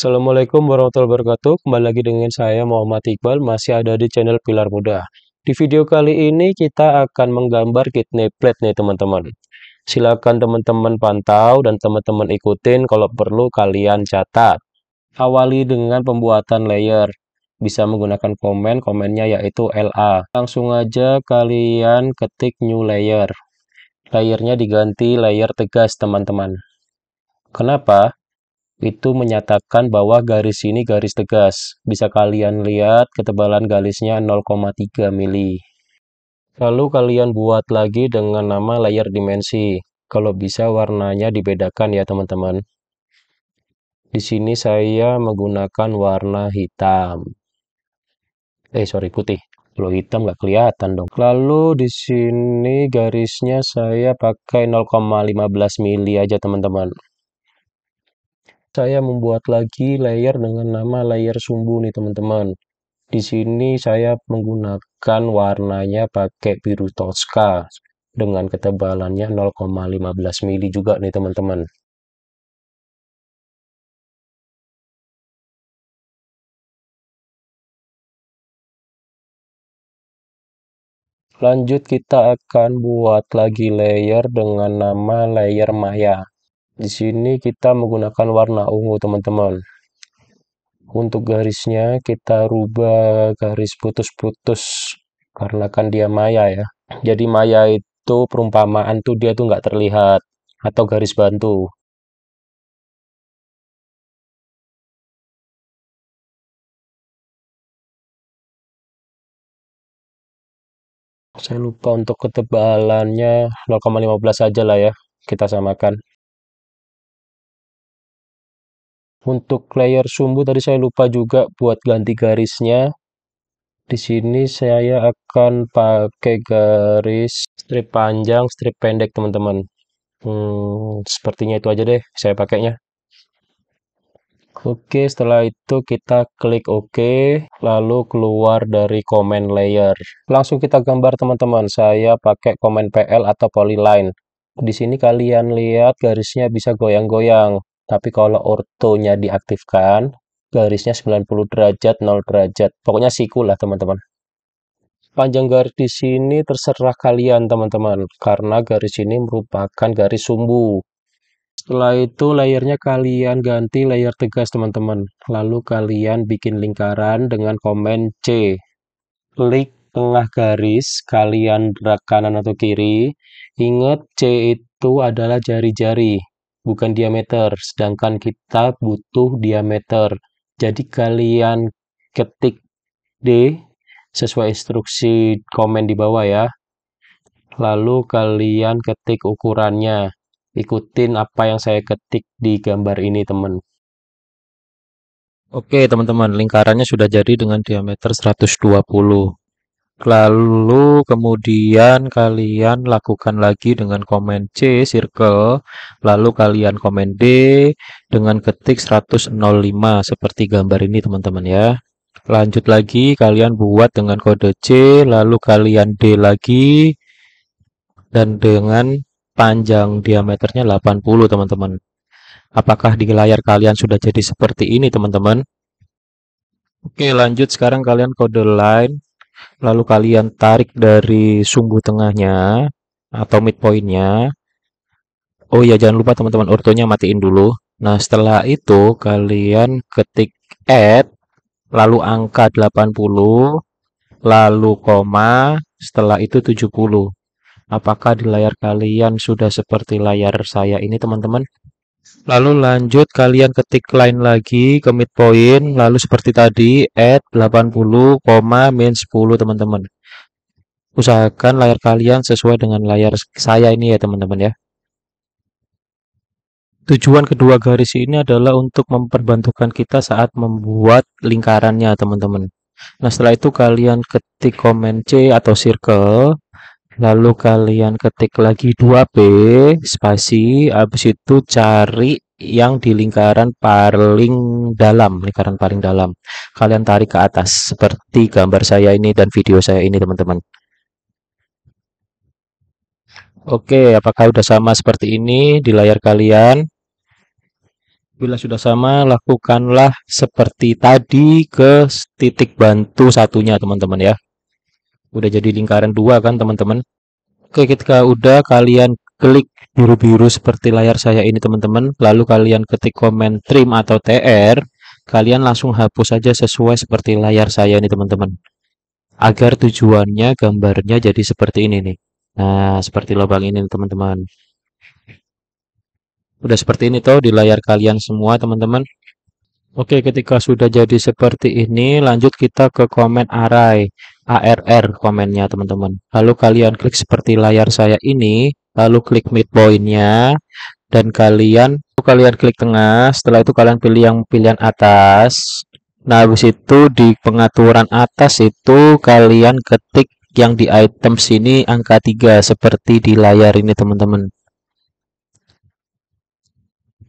Assalamualaikum warahmatullahi wabarakatuh. Kembali lagi dengan saya Muhammad Iqbal masih ada di channel Pilar Muda. Di video kali ini kita akan menggambar kidney plate nih teman-teman. Silakan teman-teman pantau dan teman-teman ikutin kalau perlu kalian catat. Awali dengan pembuatan layer. Bisa menggunakan komen, komennya yaitu LA. Langsung aja kalian ketik new layer. Layernya diganti layer tegas teman-teman. Kenapa? itu menyatakan bahwa garis ini garis tegas. Bisa kalian lihat ketebalan garisnya 0,3 mili. Lalu kalian buat lagi dengan nama layer dimensi. Kalau bisa warnanya dibedakan ya teman-teman. Di sini saya menggunakan warna hitam. Eh sorry putih. Kalau hitam nggak kelihatan dong. Lalu di sini garisnya saya pakai 0,15 mili aja teman-teman saya membuat lagi layer dengan nama layer sumbu nih teman-teman. Di sini saya menggunakan warnanya pakai biru Tosca dengan ketebalannya 0,15 mili juga nih teman-teman. Lanjut kita akan buat lagi layer dengan nama layer maya. Di sini kita menggunakan warna ungu, teman-teman. Untuk garisnya kita rubah garis putus-putus karena kan dia maya ya. Jadi maya itu perumpamaan tuh dia tuh nggak terlihat atau garis bantu. saya lupa untuk ketebalannya 0,15 aja lah ya kita samakan Untuk layer sumbu tadi saya lupa juga buat ganti garisnya. Di sini saya akan pakai garis strip panjang, strip pendek teman-teman. Hmm, sepertinya itu aja deh saya pakainya. Oke, setelah itu kita klik OK, lalu keluar dari comment layer. Langsung kita gambar teman-teman, saya pakai comment PL atau polyline. Di sini kalian lihat garisnya bisa goyang-goyang. Tapi kalau ortonya diaktifkan, garisnya 90 derajat, 0 derajat. Pokoknya siku lah teman-teman. Panjang garis di sini terserah kalian teman-teman, karena garis ini merupakan garis sumbu. Setelah itu layarnya kalian ganti layer tegas teman-teman. Lalu kalian bikin lingkaran dengan komen C. Klik tengah garis, kalian drag kanan atau kiri. Ingat C itu adalah jari-jari bukan diameter, sedangkan kita butuh diameter. Jadi kalian ketik D sesuai instruksi komen di bawah ya. Lalu kalian ketik ukurannya. Ikutin apa yang saya ketik di gambar ini teman. Oke teman-teman, lingkarannya sudah jadi dengan diameter 120. Lalu kemudian kalian lakukan lagi dengan komen C circle, lalu kalian komen D dengan ketik 105 seperti gambar ini teman-teman ya. Lanjut lagi kalian buat dengan kode C, lalu kalian D lagi dan dengan panjang diameternya 80 teman-teman. Apakah di layar kalian sudah jadi seperti ini teman-teman? Oke lanjut sekarang kalian kode line lalu kalian tarik dari sumbu tengahnya atau midpointnya oh ya jangan lupa teman-teman ortonya matiin dulu nah setelah itu kalian ketik add lalu angka 80 lalu koma setelah itu 70 apakah di layar kalian sudah seperti layar saya ini teman-teman Lalu lanjut kalian ketik lain lagi ke midpoint lalu seperti tadi add 80, min 10 teman-teman. Usahakan layar kalian sesuai dengan layar saya ini ya teman-teman ya. Tujuan kedua garis ini adalah untuk memperbantukan kita saat membuat lingkarannya teman-teman. Nah setelah itu kalian ketik komen C atau circle lalu kalian ketik lagi 2B spasi habis itu cari yang di lingkaran paling dalam lingkaran paling dalam kalian tarik ke atas seperti gambar saya ini dan video saya ini teman-teman Oke apakah sudah sama seperti ini di layar kalian Bila sudah sama, lakukanlah seperti tadi ke titik bantu satunya, teman-teman ya udah jadi lingkaran dua kan teman-teman oke ketika udah kalian klik biru-biru seperti layar saya ini teman-teman lalu kalian ketik komen trim atau TR kalian langsung hapus saja sesuai seperti layar saya ini teman-teman agar tujuannya gambarnya jadi seperti ini nih nah seperti lubang ini teman-teman udah seperti ini tuh di layar kalian semua teman-teman Oke, ketika sudah jadi seperti ini, lanjut kita ke komen array. ARR komennya teman-teman. Lalu kalian klik seperti layar saya ini, lalu klik midpointnya, dan kalian kalian klik tengah, setelah itu kalian pilih yang pilihan atas. Nah, habis itu di pengaturan atas itu kalian ketik yang di item sini angka 3 seperti di layar ini teman-teman.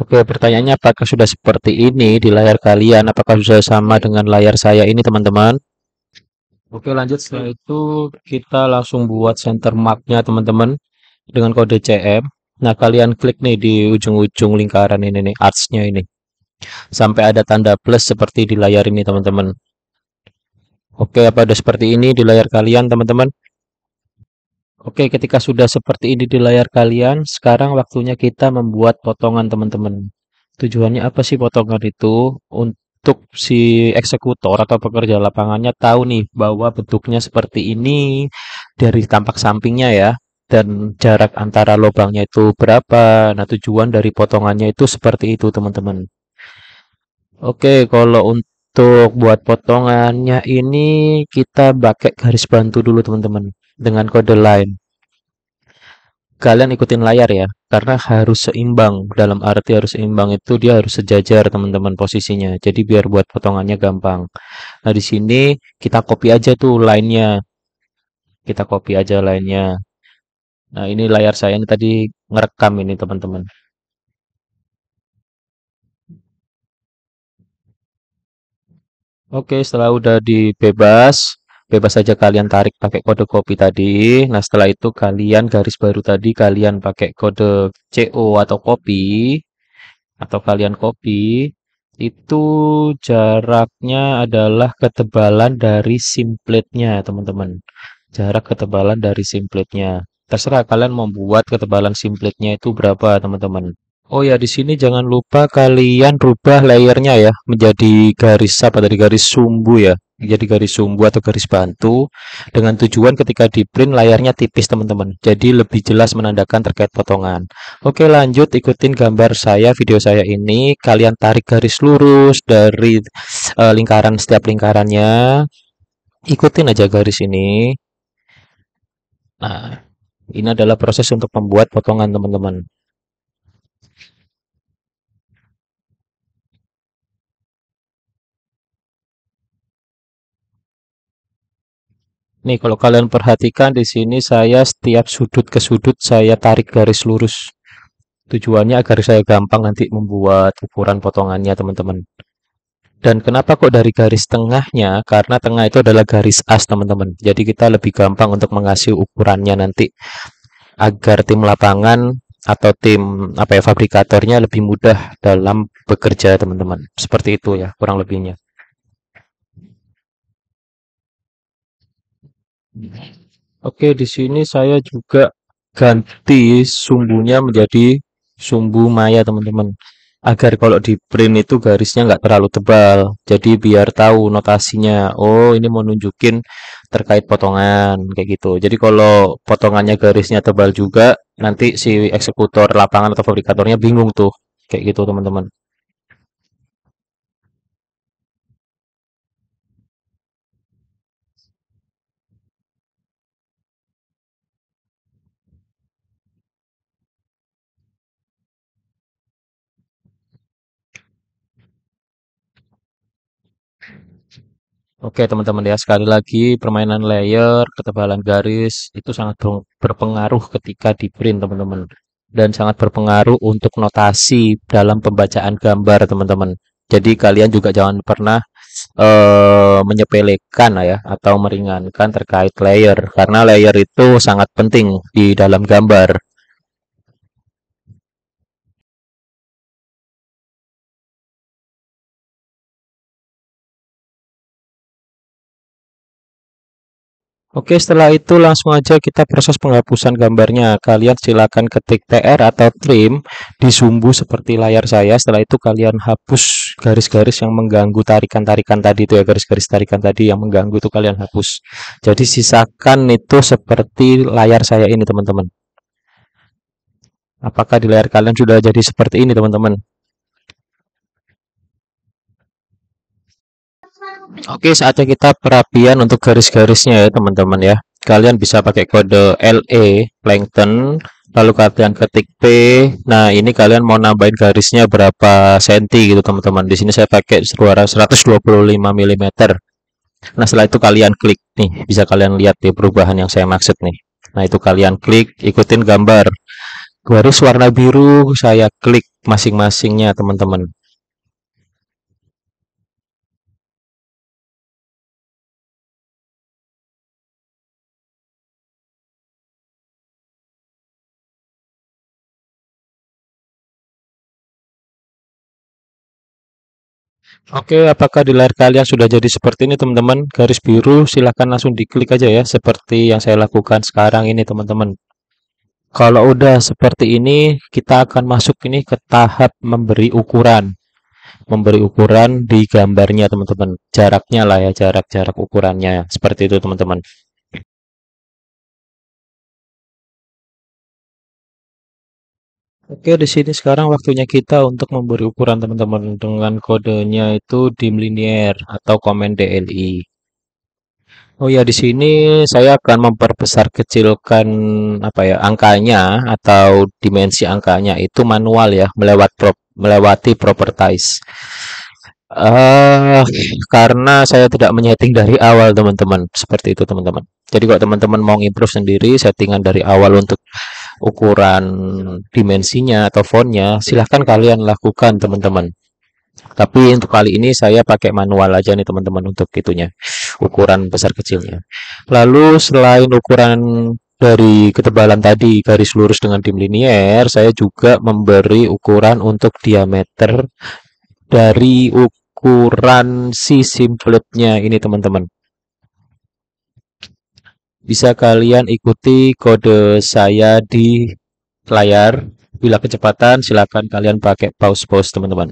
Oke, pertanyaannya apakah sudah seperti ini di layar kalian? Apakah sudah sama dengan layar saya ini, teman-teman? Oke lanjut setelah itu kita langsung buat center marknya teman-teman dengan kode CM. Nah kalian klik nih di ujung-ujung lingkaran ini nih artsnya ini sampai ada tanda plus seperti di layar ini teman-teman. Oke apa seperti ini di layar kalian teman-teman? Oke ketika sudah seperti ini di layar kalian sekarang waktunya kita membuat potongan teman-teman. Tujuannya apa sih potongan itu? untuk si eksekutor atau pekerja lapangannya tahu nih bahwa bentuknya seperti ini dari tampak sampingnya ya dan jarak antara lubangnya itu berapa. Nah, tujuan dari potongannya itu seperti itu, teman-teman. Oke, kalau untuk buat potongannya ini kita pakai garis bantu dulu, teman-teman, dengan kode line kalian ikutin layar ya karena harus seimbang dalam arti harus seimbang itu dia harus sejajar teman-teman posisinya jadi biar buat potongannya gampang nah di sini kita copy aja tuh lainnya kita copy aja lainnya nah ini layar saya ini tadi ngerekam ini teman-teman oke setelah udah dibebas bebas saja kalian tarik pakai kode copy tadi nah setelah itu kalian garis baru tadi kalian pakai kode CO atau copy atau kalian copy itu jaraknya adalah ketebalan dari simpletnya teman-teman jarak ketebalan dari simpletnya terserah kalian membuat ketebalan simpletnya itu berapa teman-teman Oh ya, di sini jangan lupa kalian rubah layernya ya menjadi garis apa dari garis sumbu ya. menjadi garis sumbu atau garis bantu dengan tujuan ketika di print layarnya tipis teman-teman. Jadi lebih jelas menandakan terkait potongan. Oke, lanjut ikutin gambar saya video saya ini. Kalian tarik garis lurus dari uh, lingkaran setiap lingkarannya. Ikutin aja garis ini. Nah, ini adalah proses untuk membuat potongan teman-teman. Nih kalau kalian perhatikan di sini saya setiap sudut ke sudut saya tarik garis lurus. Tujuannya agar saya gampang nanti membuat ukuran potongannya teman-teman. Dan kenapa kok dari garis tengahnya? Karena tengah itu adalah garis as teman-teman. Jadi kita lebih gampang untuk mengasih ukurannya nanti. Agar tim lapangan atau tim apa ya fabrikatornya lebih mudah dalam bekerja teman-teman. Seperti itu ya kurang lebihnya. Oke, di sini saya juga ganti sumbunya menjadi sumbu maya, teman-teman. Agar kalau di print itu garisnya nggak terlalu tebal. Jadi biar tahu notasinya. Oh, ini mau nunjukin terkait potongan kayak gitu. Jadi kalau potongannya garisnya tebal juga, nanti si eksekutor lapangan atau fabrikatornya bingung tuh. Kayak gitu, teman-teman. Oke teman-teman ya sekali lagi permainan layer ketebalan garis itu sangat berpengaruh ketika di print teman-teman dan sangat berpengaruh untuk notasi dalam pembacaan gambar teman-teman. Jadi kalian juga jangan pernah uh, menyepelekan ya atau meringankan terkait layer karena layer itu sangat penting di dalam gambar. Oke, setelah itu langsung aja kita proses penghapusan gambarnya. Kalian silakan ketik TR atau trim di sumbu seperti layar saya. Setelah itu kalian hapus garis-garis yang mengganggu tarikan-tarikan tadi itu ya, garis-garis tarikan tadi yang mengganggu itu kalian hapus. Jadi sisakan itu seperti layar saya ini, teman-teman. Apakah di layar kalian sudah jadi seperti ini, teman-teman? Oke, saatnya kita perapian untuk garis-garisnya ya, teman-teman ya. Kalian bisa pakai kode LE plankton, lalu kalian ketik P. Nah, ini kalian mau nambahin garisnya berapa senti gitu, teman-teman. Di sini saya pakai 125 mm. Nah, setelah itu kalian klik nih, bisa kalian lihat ya perubahan yang saya maksud nih. Nah, itu kalian klik, ikutin gambar. Garis warna biru saya klik masing-masingnya, teman-teman. Oke, apakah di layar kalian sudah jadi seperti ini teman-teman? Garis biru silahkan langsung diklik aja ya, seperti yang saya lakukan sekarang ini teman-teman. Kalau udah seperti ini, kita akan masuk ini ke tahap memberi ukuran. Memberi ukuran di gambarnya teman-teman, jaraknya lah ya, jarak-jarak ukurannya, seperti itu teman-teman. Oke, di sini sekarang waktunya kita untuk memberi ukuran teman-teman dengan kodenya itu dim linear atau komen DLI. Oh ya, di sini saya akan memperbesar kecilkan apa ya angkanya atau dimensi angkanya itu manual ya melewat prop, melewati properties. Uh, eh, karena saya tidak menyeting dari awal teman-teman seperti itu teman-teman. Jadi kalau teman-teman mau improve sendiri settingan dari awal untuk ukuran dimensinya atau fontnya, silahkan kalian lakukan teman-teman. Tapi untuk kali ini saya pakai manual aja nih teman-teman untuk itunya, ukuran besar kecilnya. Lalu selain ukuran dari ketebalan tadi garis lurus dengan dim linier, saya juga memberi ukuran untuk diameter dari ukuran si simplotnya ini teman-teman. Bisa kalian ikuti kode saya di layar. Bila kecepatan, silakan kalian pakai pause-pause, teman-teman.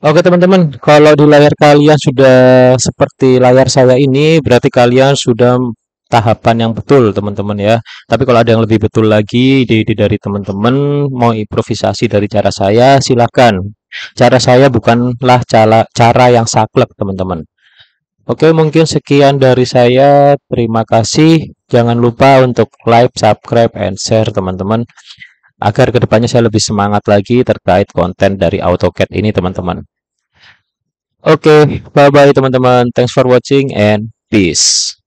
Oke teman-teman, kalau di layar kalian sudah seperti layar saya ini, berarti kalian sudah tahapan yang betul teman-teman ya tapi kalau ada yang lebih betul lagi ide-ide dari teman-teman mau improvisasi dari cara saya silahkan cara saya bukanlah cara, cara yang saklek teman-teman oke mungkin sekian dari saya terima kasih jangan lupa untuk like subscribe and share teman-teman agar kedepannya saya lebih semangat lagi terkait konten dari AutoCAD ini teman-teman. Oke, okay, bye-bye teman-teman. Thanks for watching and peace.